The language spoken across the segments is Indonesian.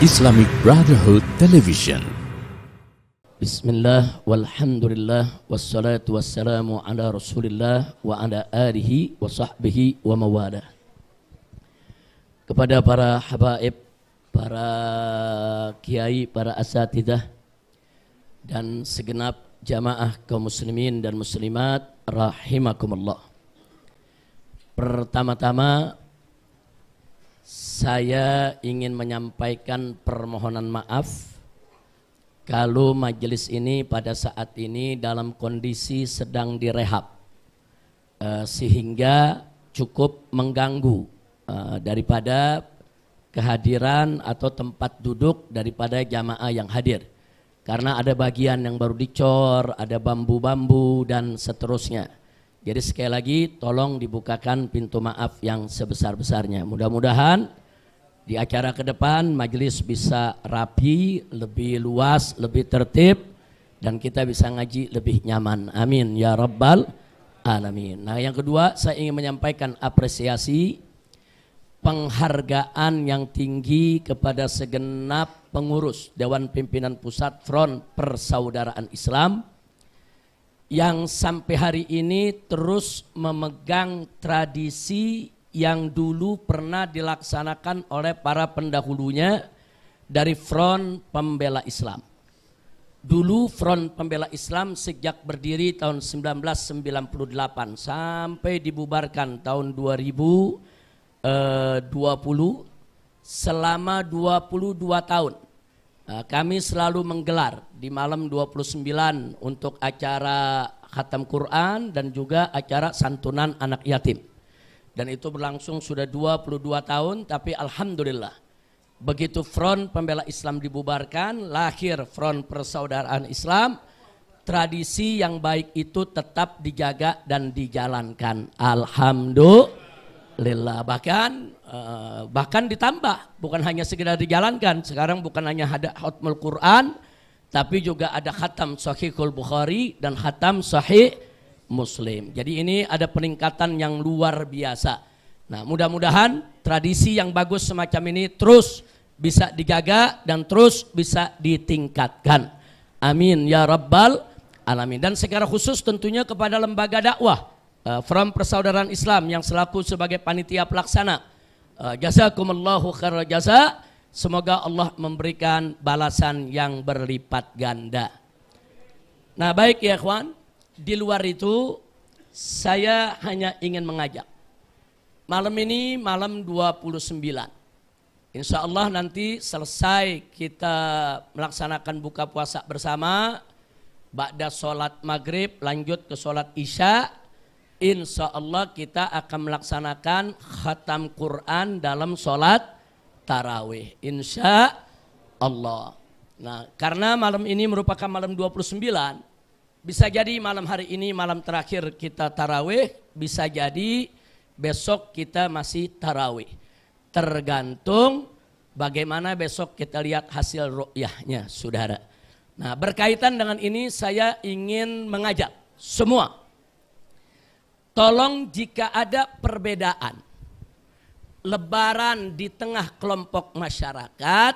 Islamic Brotherhood Television. Bismillah walhamdulillah wassalatu wassalamu ala rasulillah wa ala alihi wa sahbihi wa mawala. Kepada para habaib, para kiai, para asatidah dan segenap jamaah kaum muslimin dan muslimat rahimakumullah. Pertama-tama saya ingin menyampaikan permohonan maaf kalau majelis ini pada saat ini dalam kondisi sedang direhab eh, sehingga cukup mengganggu eh, daripada kehadiran atau tempat duduk daripada jamaah yang hadir karena ada bagian yang baru dicor, ada bambu-bambu dan seterusnya. Jadi sekali lagi tolong dibukakan pintu maaf yang sebesar-besarnya. Mudah-mudahan di acara ke depan majelis bisa rapi, lebih luas, lebih tertib dan kita bisa ngaji lebih nyaman. Amin ya rabbal alamin. Nah, yang kedua saya ingin menyampaikan apresiasi penghargaan yang tinggi kepada segenap pengurus Dewan Pimpinan Pusat Front Persaudaraan Islam yang sampai hari ini terus memegang tradisi yang dulu pernah dilaksanakan oleh para pendahulunya dari Front Pembela Islam. Dulu Front Pembela Islam sejak berdiri tahun 1998 sampai dibubarkan tahun 2020 eh, selama 22 tahun Eh, kami selalu menggelar di malam 29 untuk acara khatam Quran dan juga acara santunan anak yatim. Dan itu berlangsung sudah 22 tahun tapi alhamdulillah begitu front pembela Islam dibubarkan lahir front persaudaraan Islam tradisi yang baik itu tetap dijaga dan dijalankan alhamdulillah bahkan Eh, bahkan ditambah bukan hanya sekedar dijalankan sekarang bukan hanya ada hotmul Quran tapi juga ada khatam sahihul Bukhari dan khatam sahih Muslim. Jadi ini ada peningkatan yang luar biasa. Nah, mudah-mudahan tradisi yang bagus semacam ini terus bisa dijaga dan terus bisa ditingkatkan. Amin ya rabbal alamin. Dan secara khusus tentunya kepada lembaga dakwah uh, Persaudaraan Islam yang selaku sebagai panitia pelaksana Eh, jazakumullahu khairan jasa. Semoga Allah memberikan balasan yang berlipat ganda. Nah, baik ya kawan, di luar itu saya hanya ingin mengajak. Malam ini malam 29. Insya Allah nanti selesai kita melaksanakan buka puasa bersama. Ba'da sholat maghrib lanjut ke sholat isya insya Allah kita akan melaksanakan khatam Quran dalam sholat tarawih. Insya Allah. Nah, karena malam ini merupakan malam 29, bisa jadi malam hari ini malam terakhir kita tarawih, bisa jadi besok kita masih tarawih. Tergantung bagaimana besok kita lihat hasil ru'yahnya, saudara. Nah, berkaitan dengan ini saya ingin mengajak semua Tolong jika ada perbedaan lebaran di tengah kelompok masyarakat,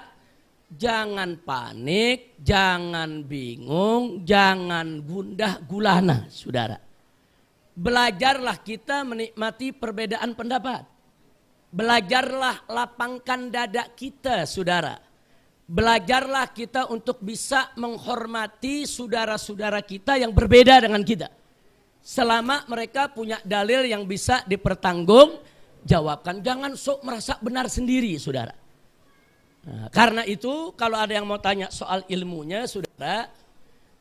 jangan panik, jangan bingung, jangan gundah gulana, Saudara. Belajarlah kita menikmati perbedaan pendapat. Belajarlah lapangkan dada kita, Saudara. Belajarlah kita untuk bisa menghormati saudara-saudara kita yang berbeda dengan kita selama mereka punya dalil yang bisa dipertanggungjawabkan, Jangan sok merasa benar sendiri, saudara. Nah, karena itu kalau ada yang mau tanya soal ilmunya, saudara,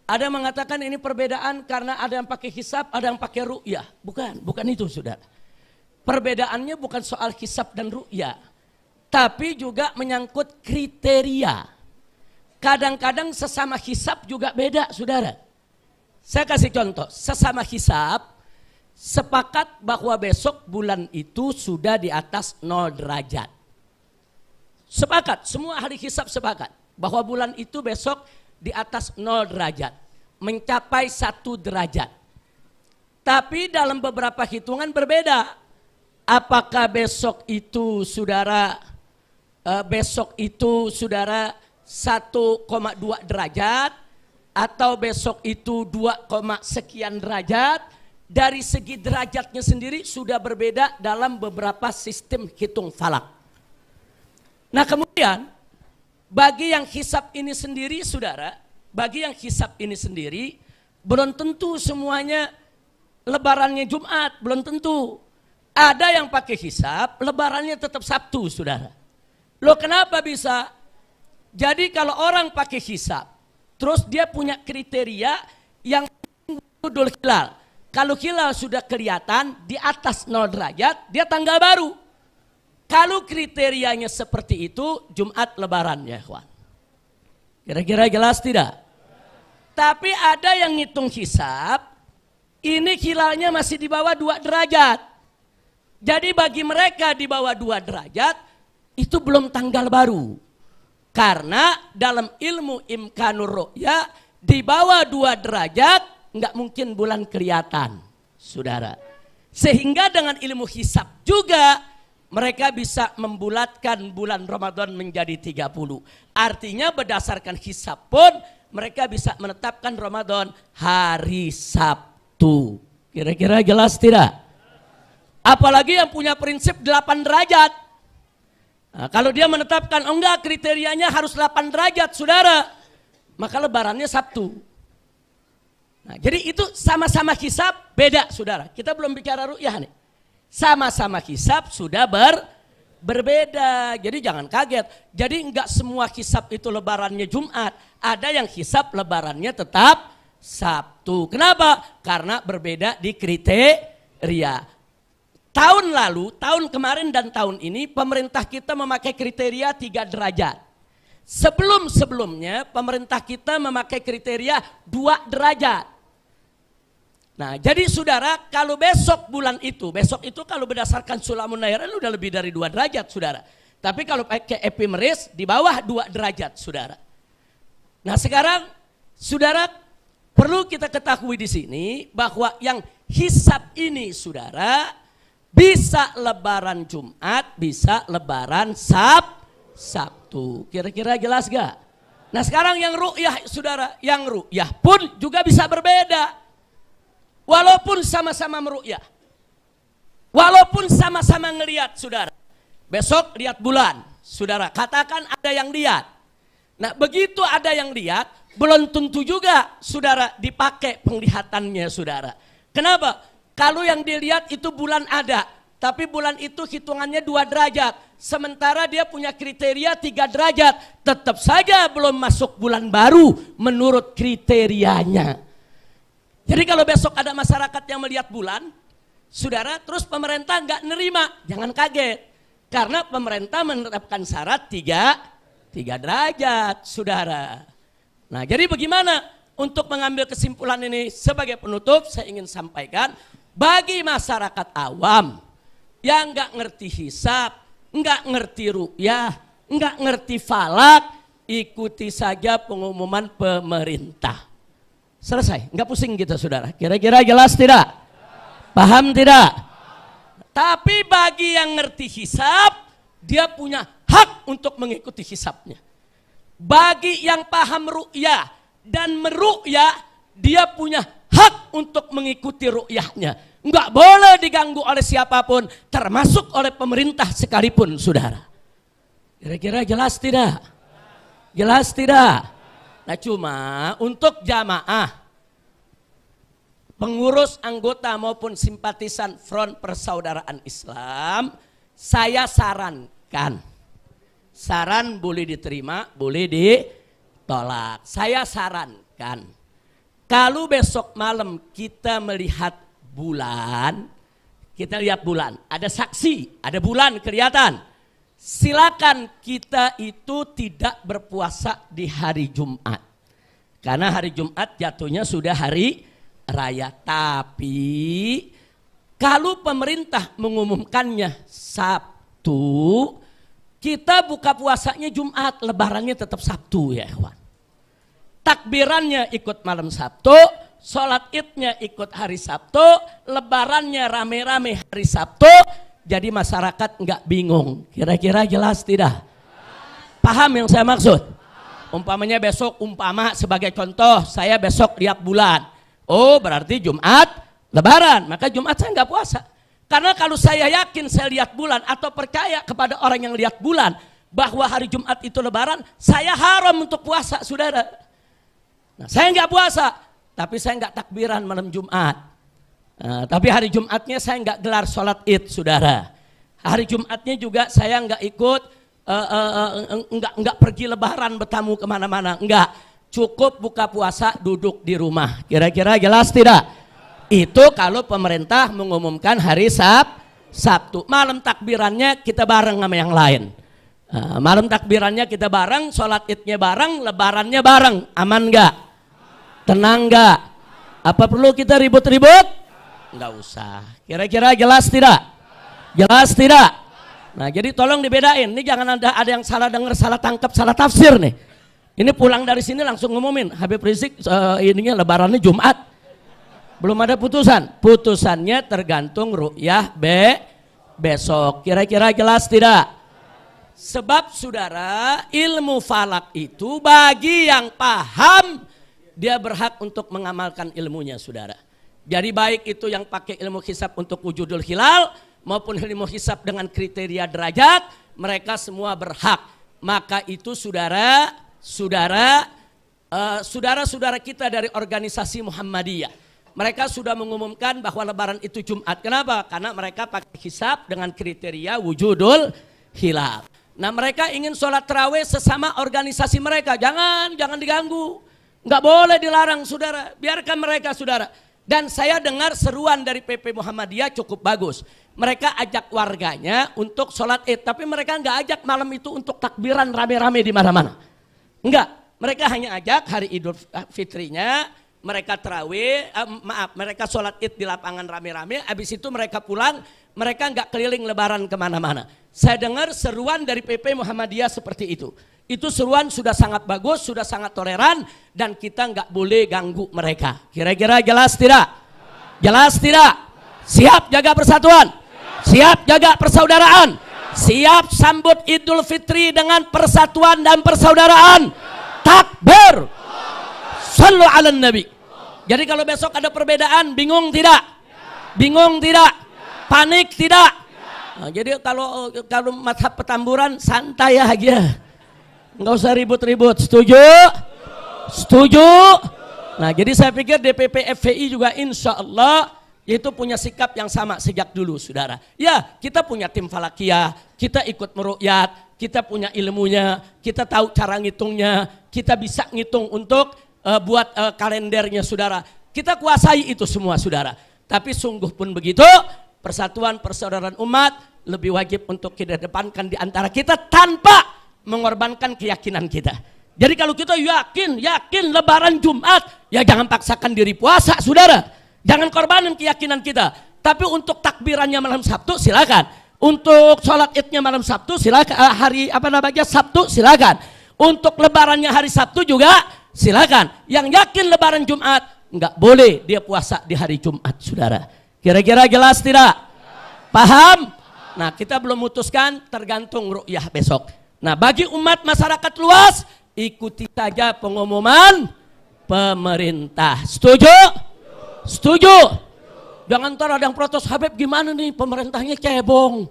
ada yang mengatakan ini perbedaan karena ada yang pakai hisap, ada yang pakai ru'yah. Bukan, bukan itu saudara. Perbedaannya bukan soal hisap dan ru'yah. Tapi juga menyangkut kriteria. Kadang-kadang sesama hisap juga beda saudara. Saya kasih contoh, sesama hisap, sepakat bahwa besok bulan itu sudah di atas 0 derajat. Sepakat, semua ahli hisap sepakat bahwa bulan itu besok di atas 0 derajat, mencapai 1 derajat. Tapi dalam beberapa hitungan berbeda. Apakah besok itu saudara eh, besok itu saudara 1,2 derajat atau besok itu 2, sekian derajat dari segi derajatnya sendiri sudah berbeda dalam beberapa sistem hitung falak. Nah kemudian bagi yang hisap ini sendiri saudara, bagi yang hisap ini sendiri belum tentu semuanya lebarannya Jumat, belum tentu. Ada yang pakai hisap, lebarannya tetap Sabtu saudara. Loh kenapa bisa? Jadi kalau orang pakai hisap, Terus dia punya kriteria yang dudul hilal. Kalau hilal sudah kelihatan di atas 0 derajat, dia tanggal baru. Kalau kriterianya seperti itu, Jumat lebaran ya kawan. Kira-kira jelas tidak? Tapi ada yang ngitung hisap, ini hilalnya masih di bawah 2 derajat. Jadi bagi mereka di bawah 2 derajat, itu belum tanggal baru. Karena dalam ilmu imkanur ru'ya di bawah dua derajat nggak mungkin bulan kelihatan, saudara. Sehingga dengan ilmu hisap juga mereka bisa membulatkan bulan Ramadan menjadi 30. Artinya berdasarkan hisap pun mereka bisa menetapkan Ramadan hari Sabtu. Kira-kira jelas tidak? Apalagi yang punya prinsip 8 derajat. Nah, kalau dia menetapkan, oh enggak kriterianya harus 8 derajat saudara, maka lebarannya Sabtu. Nah, jadi itu sama-sama hisap beda saudara. Kita belum bicara ru'yah nih. Sama-sama hisap sudah ber berbeda. Jadi jangan kaget. Jadi enggak semua hisap itu lebarannya Jumat. Ada yang hisap lebarannya tetap Sabtu. Kenapa? Karena berbeda di kriteria. Tahun lalu, tahun kemarin dan tahun ini pemerintah kita memakai kriteria tiga derajat. Sebelum-sebelumnya pemerintah kita memakai kriteria dua derajat. Nah, jadi saudara, kalau besok bulan itu, besok itu kalau berdasarkan sulamun nairan udah lebih dari dua derajat, saudara. Tapi kalau pakai epimeris di bawah dua derajat, saudara. Nah, sekarang saudara perlu kita ketahui di sini bahwa yang hisap ini, saudara, bisa lebaran Jumat, bisa lebaran Sab, Sabtu. Kira-kira jelas gak? Nah sekarang yang ru'yah saudara, yang ru'yah pun juga bisa berbeda. Walaupun sama-sama meru'yah. Walaupun sama-sama ngeliat saudara. Besok lihat bulan, saudara. Katakan ada yang lihat. Nah begitu ada yang lihat, belum tentu juga saudara dipakai penglihatannya saudara. Kenapa? Kalau yang dilihat itu bulan ada, tapi bulan itu hitungannya dua derajat. Sementara dia punya kriteria tiga derajat, tetap saja belum masuk bulan baru menurut kriterianya. Jadi kalau besok ada masyarakat yang melihat bulan, saudara, terus pemerintah nggak nerima, jangan kaget. Karena pemerintah menerapkan syarat tiga, tiga derajat, saudara. Nah jadi bagaimana untuk mengambil kesimpulan ini sebagai penutup, saya ingin sampaikan bagi masyarakat awam yang nggak ngerti hisap, nggak ngerti rukyah, nggak ngerti falak, ikuti saja pengumuman pemerintah. Selesai, nggak pusing gitu saudara. Kira-kira jelas tidak? Paham tidak? Tapi bagi yang ngerti hisap, dia punya hak untuk mengikuti hisapnya. Bagi yang paham rukyah dan merukyah, dia punya berhak untuk mengikuti rukyahnya Enggak boleh diganggu oleh siapapun, termasuk oleh pemerintah sekalipun, saudara. Kira-kira jelas tidak? Jelas tidak? Nah cuma untuk jamaah, pengurus anggota maupun simpatisan Front Persaudaraan Islam, saya sarankan, saran boleh diterima, boleh ditolak. Saya sarankan kalau besok malam kita melihat bulan, kita lihat bulan, ada saksi, ada bulan kelihatan. Silakan kita itu tidak berpuasa di hari Jumat. Karena hari Jumat jatuhnya sudah hari raya. Tapi kalau pemerintah mengumumkannya Sabtu, kita buka puasanya Jumat, lebarannya tetap Sabtu ya, kawan. Takbirannya ikut malam Sabtu, sholat idnya ikut hari Sabtu, lebarannya rame-rame hari Sabtu, jadi masyarakat nggak bingung. Kira-kira jelas tidak? Paham yang saya maksud? Umpamanya besok, umpama sebagai contoh, saya besok lihat bulan. Oh berarti Jumat, lebaran. Maka Jumat saya nggak puasa. Karena kalau saya yakin saya lihat bulan atau percaya kepada orang yang lihat bulan bahwa hari Jumat itu lebaran, saya haram untuk puasa, saudara. Nah, saya nggak puasa, tapi saya nggak takbiran malam Jumat. Nah, tapi hari Jumatnya saya nggak gelar sholat id, saudara. Hari Jumatnya juga saya nggak ikut, uh, uh, uh, nggak nggak pergi lebaran bertamu kemana-mana, nggak. Cukup buka puasa, duduk di rumah. Kira-kira jelas tidak? Itu kalau pemerintah mengumumkan hari Sab, Sabtu. Malam takbirannya kita bareng sama yang lain. Uh, malam takbirannya kita bareng, sholat idnya bareng, lebarannya bareng. Aman nggak? Tenang gak? Apa perlu kita ribut-ribut? -ribut? usah. Kira-kira jelas tidak? Jelas tidak? Nah, jadi tolong dibedain. Ini jangan ada ada yang salah dengar, salah tangkap, salah tafsir nih. Ini pulang dari sini langsung ngumumin Habib Rizik uh, ininya lebarannya Jumat. Belum ada putusan. Putusannya tergantung ru'yah B besok. Kira-kira jelas tidak? Sebab saudara, ilmu falak itu bagi yang paham dia berhak untuk mengamalkan ilmunya saudara. Jadi baik itu yang pakai ilmu hisap untuk wujudul hilal maupun ilmu hisap dengan kriteria derajat, mereka semua berhak. Maka itu saudara, saudara, eh, saudara-saudara uh, kita dari organisasi Muhammadiyah. Mereka sudah mengumumkan bahwa lebaran itu Jumat. Kenapa? Karena mereka pakai hisap dengan kriteria wujudul hilal. Nah mereka ingin sholat terawih sesama organisasi mereka. Jangan, jangan diganggu. Nggak boleh dilarang saudara, biarkan mereka saudara. Dan saya dengar seruan dari PP Muhammadiyah cukup bagus. Mereka ajak warganya untuk sholat id, tapi mereka nggak ajak malam itu untuk takbiran rame-rame di mana-mana. Enggak, mereka hanya ajak hari Idul Fitrinya, mereka terawih, eh, maaf, mereka sholat id di lapangan rame-rame, habis itu mereka pulang, mereka nggak keliling lebaran kemana-mana. Saya dengar seruan dari PP Muhammadiyah seperti itu. Itu seruan sudah sangat bagus, sudah sangat toleran dan kita nggak boleh ganggu mereka. Kira-kira jelas tidak? Jelas tidak? Siap jaga persatuan? Siap jaga persaudaraan? Siap sambut Idul Fitri dengan persatuan dan persaudaraan? Takbir! Sallu ala nabi. Jadi kalau besok ada perbedaan, bingung tidak? Bingung tidak? Panik tidak? Nah, jadi kalau kalau madhab petamburan santai aja. Nggak usah ribut-ribut. Setuju? Setuju? Nah, jadi saya pikir DPP FPI juga insya Allah itu punya sikap yang sama sejak dulu, saudara. Ya, kita punya tim falakia, kita ikut merukyat, kita punya ilmunya, kita tahu cara ngitungnya, kita bisa ngitung untuk uh, buat uh, kalendernya, saudara. Kita kuasai itu semua, saudara. Tapi sungguh pun begitu, persatuan persaudaraan umat lebih wajib untuk kita depankan di antara kita tanpa mengorbankan keyakinan kita. Jadi kalau kita yakin, yakin lebaran Jumat, ya jangan paksakan diri puasa, saudara. Jangan korbanin keyakinan kita. Tapi untuk takbirannya malam Sabtu, silakan. Untuk sholat idnya malam Sabtu, silakan. Eh, hari apa namanya Sabtu, silakan. Untuk lebarannya hari Sabtu juga, silakan. Yang yakin lebaran Jumat, nggak boleh dia puasa di hari Jumat, saudara. Kira-kira jelas tidak? Paham? Nah, kita belum memutuskan tergantung ru'yah besok. Nah, bagi umat masyarakat luas, ikuti saja pengumuman pemerintah. Setuju? Setuju. Jangan ntar ada yang protes, Habib gimana nih pemerintahnya cebong.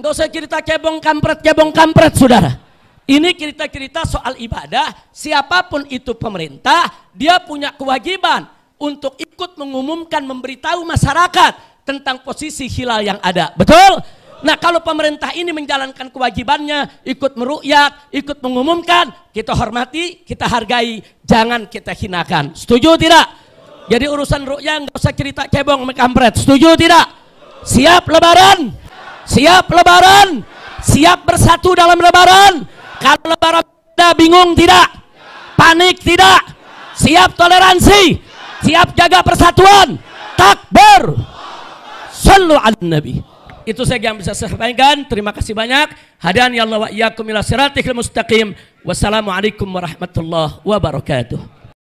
Enggak usah cerita cebong kampret, cebong kampret saudara. Ini cerita-cerita soal ibadah, siapapun itu pemerintah, dia punya kewajiban untuk ikut mengumumkan, memberitahu masyarakat tentang posisi hilal yang ada. Betul? Nah kalau pemerintah ini menjalankan kewajibannya, ikut merukyat, ikut mengumumkan, kita hormati, kita hargai, jangan kita hinakan. Setuju tidak? Jadi urusan rukyat nggak usah cerita cebong mekampret. Setuju tidak? Siap lebaran? Siap lebaran? Siap bersatu dalam lebaran? Kalau lebaran kita bingung tidak? Panik tidak? Siap toleransi? Siap jaga persatuan? Takbir! Sallu al Nabi. Itu saja yang bisa saya sampaikan. Terima kasih banyak. Hadan ya Allah wa iyyakum ila siratil mustaqim. Wassalamualaikum warahmatullahi wabarakatuh.